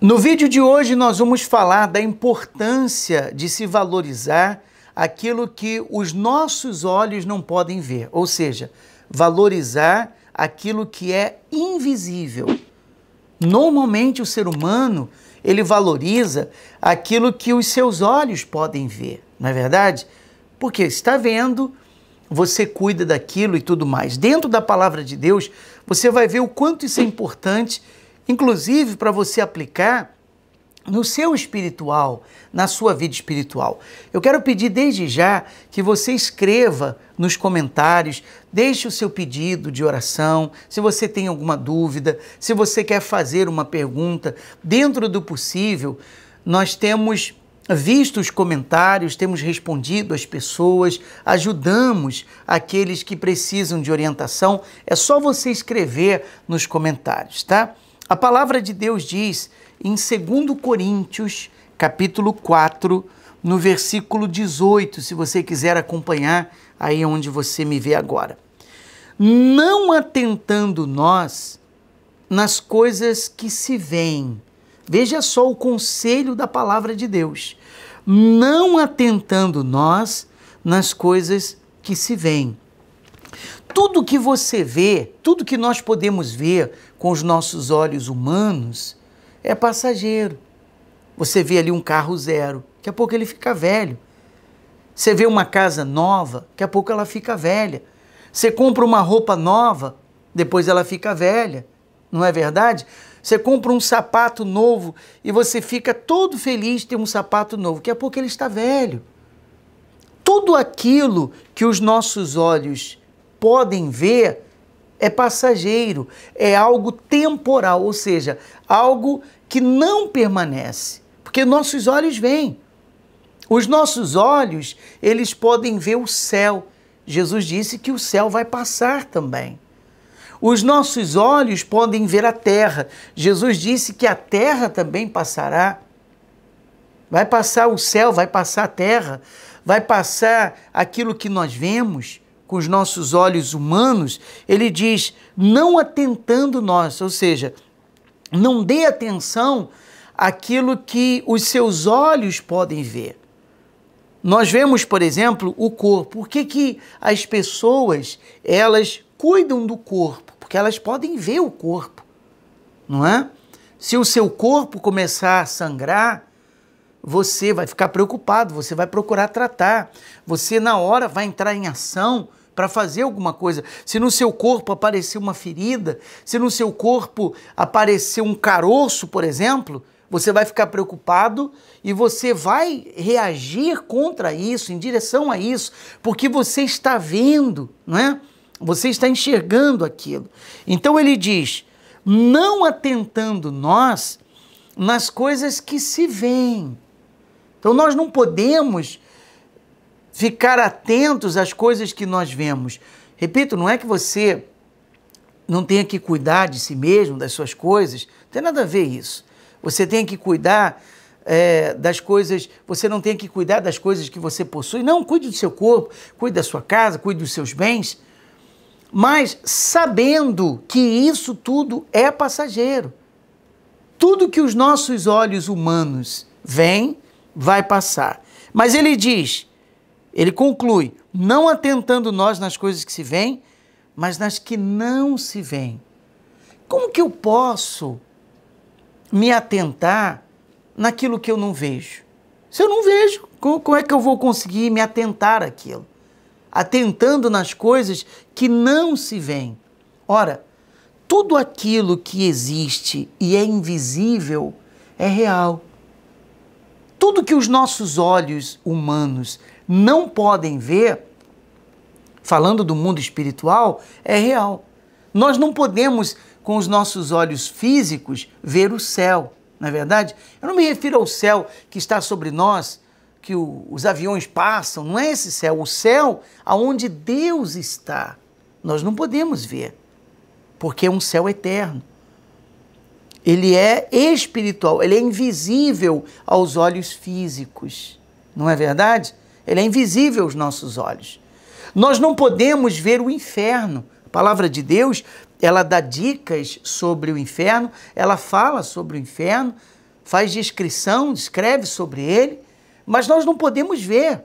No vídeo de hoje, nós vamos falar da importância de se valorizar aquilo que os nossos olhos não podem ver, ou seja, valorizar aquilo que é invisível. Normalmente, o ser humano ele valoriza aquilo que os seus olhos podem ver, não é verdade? Porque está vendo, você cuida daquilo e tudo mais. Dentro da palavra de Deus, você vai ver o quanto isso é importante inclusive para você aplicar no seu espiritual, na sua vida espiritual. Eu quero pedir desde já que você escreva nos comentários, deixe o seu pedido de oração, se você tem alguma dúvida, se você quer fazer uma pergunta, dentro do possível, nós temos visto os comentários, temos respondido as pessoas, ajudamos aqueles que precisam de orientação. É só você escrever nos comentários, tá? A palavra de Deus diz em 2 Coríntios, capítulo 4, no versículo 18, se você quiser acompanhar aí onde você me vê agora. Não atentando nós nas coisas que se veem. Veja só o conselho da palavra de Deus. Não atentando nós nas coisas que se veem. Tudo que você vê, tudo que nós podemos ver, com os nossos olhos humanos é passageiro. Você vê ali um carro zero, daqui a pouco ele fica velho. Você vê uma casa nova, daqui a pouco ela fica velha. Você compra uma roupa nova, depois ela fica velha. Não é verdade? Você compra um sapato novo e você fica todo feliz de ter um sapato novo, daqui a pouco ele está velho. Tudo aquilo que os nossos olhos podem ver é passageiro, é algo temporal, ou seja, algo que não permanece, porque nossos olhos veem. Os nossos olhos, eles podem ver o céu. Jesus disse que o céu vai passar também. Os nossos olhos podem ver a terra. Jesus disse que a terra também passará. Vai passar o céu, vai passar a terra, vai passar aquilo que nós vemos com os nossos olhos humanos, ele diz, não atentando nós, ou seja, não dê atenção àquilo que os seus olhos podem ver. Nós vemos, por exemplo, o corpo. Por que, que as pessoas, elas cuidam do corpo? Porque elas podem ver o corpo, não é? Se o seu corpo começar a sangrar, você vai ficar preocupado, você vai procurar tratar, você na hora vai entrar em ação para fazer alguma coisa, se no seu corpo aparecer uma ferida, se no seu corpo aparecer um caroço, por exemplo, você vai ficar preocupado e você vai reagir contra isso, em direção a isso, porque você está vendo, não é? Você está enxergando aquilo. Então ele diz: não atentando nós nas coisas que se veem. Então nós não podemos ficar atentos às coisas que nós vemos. Repito, não é que você não tenha que cuidar de si mesmo, das suas coisas, não tem nada a ver isso. Você tem que cuidar é, das coisas, você não tem que cuidar das coisas que você possui. Não, cuide do seu corpo, cuide da sua casa, cuide dos seus bens, mas sabendo que isso tudo é passageiro. Tudo que os nossos olhos humanos veem vai passar. Mas ele diz: ele conclui: não atentando nós nas coisas que se veem, mas nas que não se veem. Como que eu posso me atentar naquilo que eu não vejo? Se eu não vejo, como, é que eu vou conseguir me atentar àquilo? Atentando nas coisas que não se veem. Ora, tudo aquilo que existe e é invisível é real. Tudo que os nossos olhos humanos não podem ver, falando do mundo espiritual, é real. Nós não podemos, com os nossos olhos físicos, ver o céu. Na é verdade, eu não me refiro ao céu que está sobre nós, que o, os aviões passam, não é esse céu, o céu aonde Deus está. Nós não podemos ver, porque é um céu eterno. Ele é espiritual, ele é invisível aos olhos físicos. Não é verdade? Ele é invisível aos nossos olhos. Nós não podemos ver o inferno. A palavra de Deus, ela dá dicas sobre o inferno, ela fala sobre o inferno, faz descrição, descreve sobre ele, mas nós não podemos ver,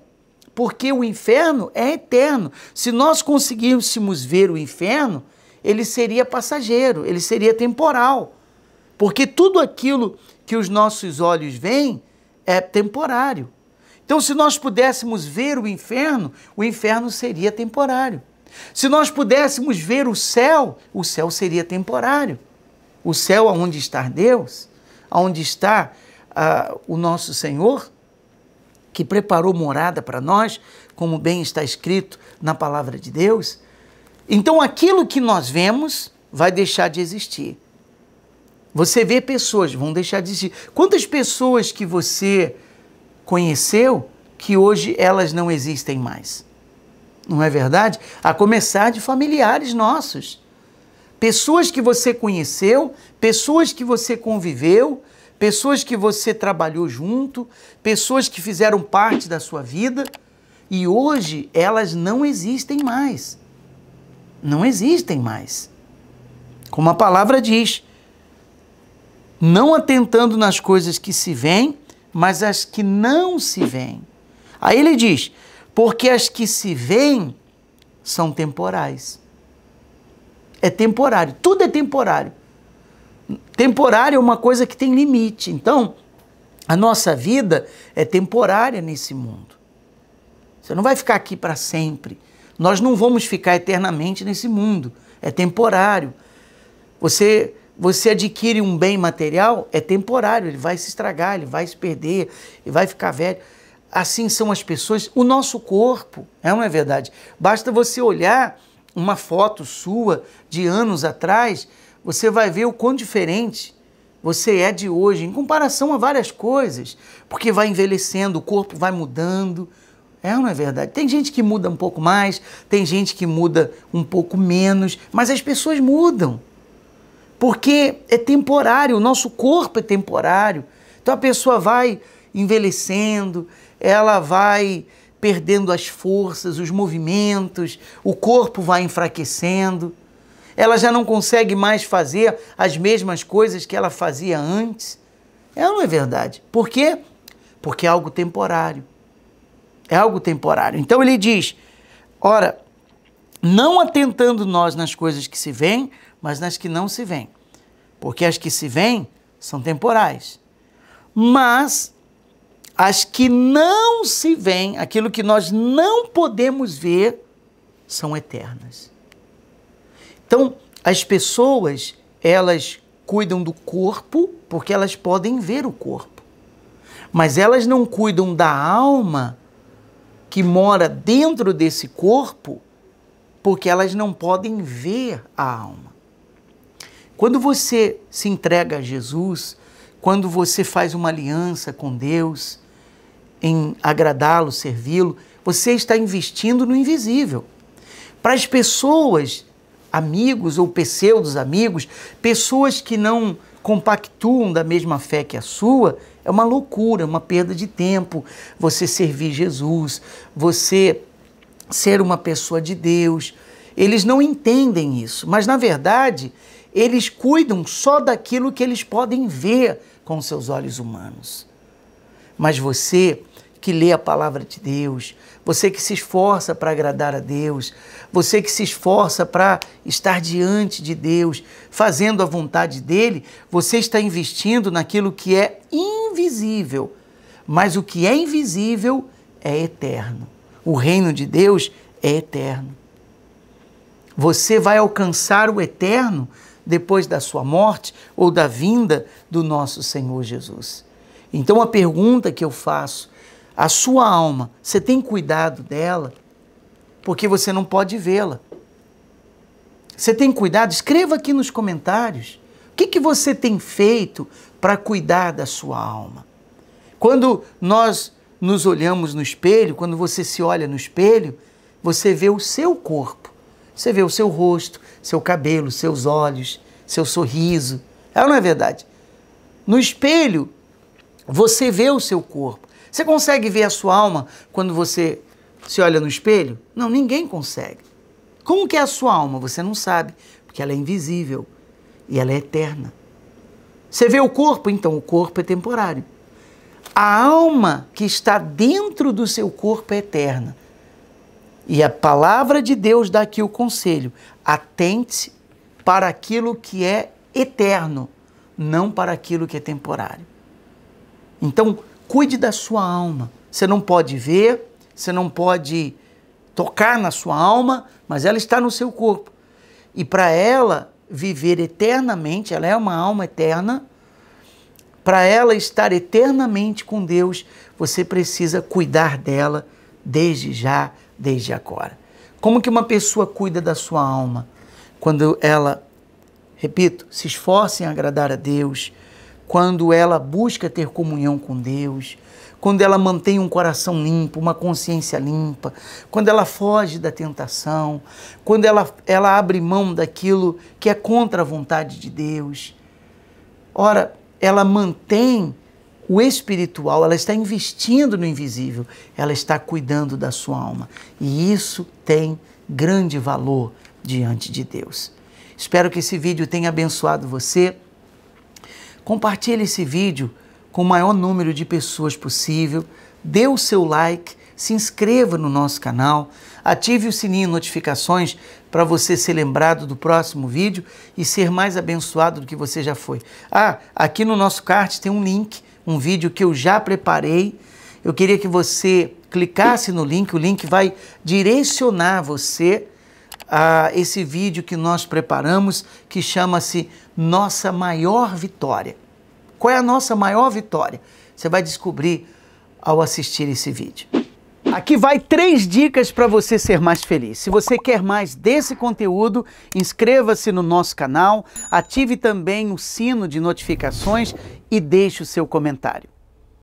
porque o inferno é eterno. Se nós conseguíssemos ver o inferno, ele seria passageiro, ele seria temporal. Porque tudo aquilo que os nossos olhos veem é temporário. Então, se nós pudéssemos ver o inferno, o inferno seria temporário. Se nós pudéssemos ver o céu, o céu seria temporário. O céu aonde está Deus, aonde está uh, o nosso Senhor, que preparou morada para nós, como bem está escrito na palavra de Deus. Então aquilo que nós vemos vai deixar de existir. Você vê pessoas, vão deixar de existir. Quantas pessoas que você conheceu que hoje elas não existem mais. Não é verdade? A começar de familiares nossos. Pessoas que você conheceu, pessoas que você conviveu, pessoas que você trabalhou junto, pessoas que fizeram parte da sua vida e hoje elas não existem mais. Não existem mais. Como a palavra diz, não atentando nas coisas que se veem, mas as que não se veem. Aí ele diz: porque as que se veem são temporais. É temporário, tudo é temporário. Temporário é uma coisa que tem limite. Então, a nossa vida é temporária nesse mundo. Você não vai ficar aqui para sempre. Nós não vamos ficar eternamente nesse mundo. É temporário. Você você adquire um bem material, é temporário, ele vai se estragar, ele vai se perder, ele vai ficar velho. Assim são as pessoas, o nosso corpo, é uma é verdade. Basta você olhar uma foto sua de anos atrás, você vai ver o quão diferente você é de hoje, em comparação a várias coisas, porque vai envelhecendo, o corpo vai mudando. É ou não é verdade? Tem gente que muda um pouco mais, tem gente que muda um pouco menos, mas as pessoas mudam. Porque é temporário, o nosso corpo é temporário. Então a pessoa vai envelhecendo, ela vai perdendo as forças, os movimentos, o corpo vai enfraquecendo. Ela já não consegue mais fazer as mesmas coisas que ela fazia antes. Ela é não é verdade. Por quê? Porque é algo temporário. É algo temporário. Então ele diz: ora, não atentando nós nas coisas que se veem, mas nas que não se veem. Porque as que se veem são temporais. Mas as que não se veem, aquilo que nós não podemos ver, são eternas. Então, as pessoas, elas cuidam do corpo porque elas podem ver o corpo. Mas elas não cuidam da alma que mora dentro desse corpo porque elas não podem ver a alma. Quando você se entrega a Jesus, quando você faz uma aliança com Deus em agradá-lo, servi-lo, você está investindo no invisível. Para as pessoas, amigos ou pseudos amigos, pessoas que não compactuam da mesma fé que a sua, é uma loucura, uma perda de tempo você servir Jesus, você ser uma pessoa de Deus. Eles não entendem isso, mas na verdade eles cuidam só daquilo que eles podem ver com seus olhos humanos. Mas você que lê a palavra de Deus, você que se esforça para agradar a Deus, você que se esforça para estar diante de Deus, fazendo a vontade dele, você está investindo naquilo que é invisível. Mas o que é invisível é eterno o reino de Deus é eterno. Você vai alcançar o eterno depois da sua morte ou da vinda do nosso Senhor Jesus. Então a pergunta que eu faço, a sua alma, você tem cuidado dela? Porque você não pode vê-la. Você tem cuidado? Escreva aqui nos comentários. O que, que você tem feito para cuidar da sua alma? Quando nós nos olhamos no espelho, quando você se olha no espelho, você vê o seu corpo. Você vê o seu rosto, seu cabelo, seus olhos, seu sorriso. É ou não é verdade? No espelho, você vê o seu corpo. Você consegue ver a sua alma quando você se olha no espelho? Não, ninguém consegue. Como que é a sua alma? Você não sabe, porque ela é invisível e ela é eterna. Você vê o corpo? Então, o corpo é temporário. A alma que está dentro do seu corpo é eterna. E a palavra de Deus dá aqui o conselho: atente-se para aquilo que é eterno, não para aquilo que é temporário. Então, cuide da sua alma. Você não pode ver, você não pode tocar na sua alma, mas ela está no seu corpo. E para ela viver eternamente, ela é uma alma eterna, para ela estar eternamente com Deus, você precisa cuidar dela desde já, desde agora. Como que uma pessoa cuida da sua alma? Quando ela, repito, se esforça em agradar a Deus, quando ela busca ter comunhão com Deus, quando ela mantém um coração limpo, uma consciência limpa, quando ela foge da tentação, quando ela, ela abre mão daquilo que é contra a vontade de Deus. Ora, ela mantém o espiritual, ela está investindo no invisível, ela está cuidando da sua alma. E isso tem grande valor diante de Deus. Espero que esse vídeo tenha abençoado você. Compartilhe esse vídeo com o maior número de pessoas possível. Dê o seu like se inscreva no nosso canal, ative o sininho de notificações para você ser lembrado do próximo vídeo e ser mais abençoado do que você já foi. Ah, aqui no nosso card tem um link, um vídeo que eu já preparei. Eu queria que você clicasse no link, o link vai direcionar você a esse vídeo que nós preparamos que chama-se Nossa Maior Vitória. Qual é a nossa maior vitória? Você vai descobrir ao assistir esse vídeo. Aqui vai três dicas para você ser mais feliz. Se você quer mais desse conteúdo, inscreva-se no nosso canal, ative também o sino de notificações e deixe o seu comentário.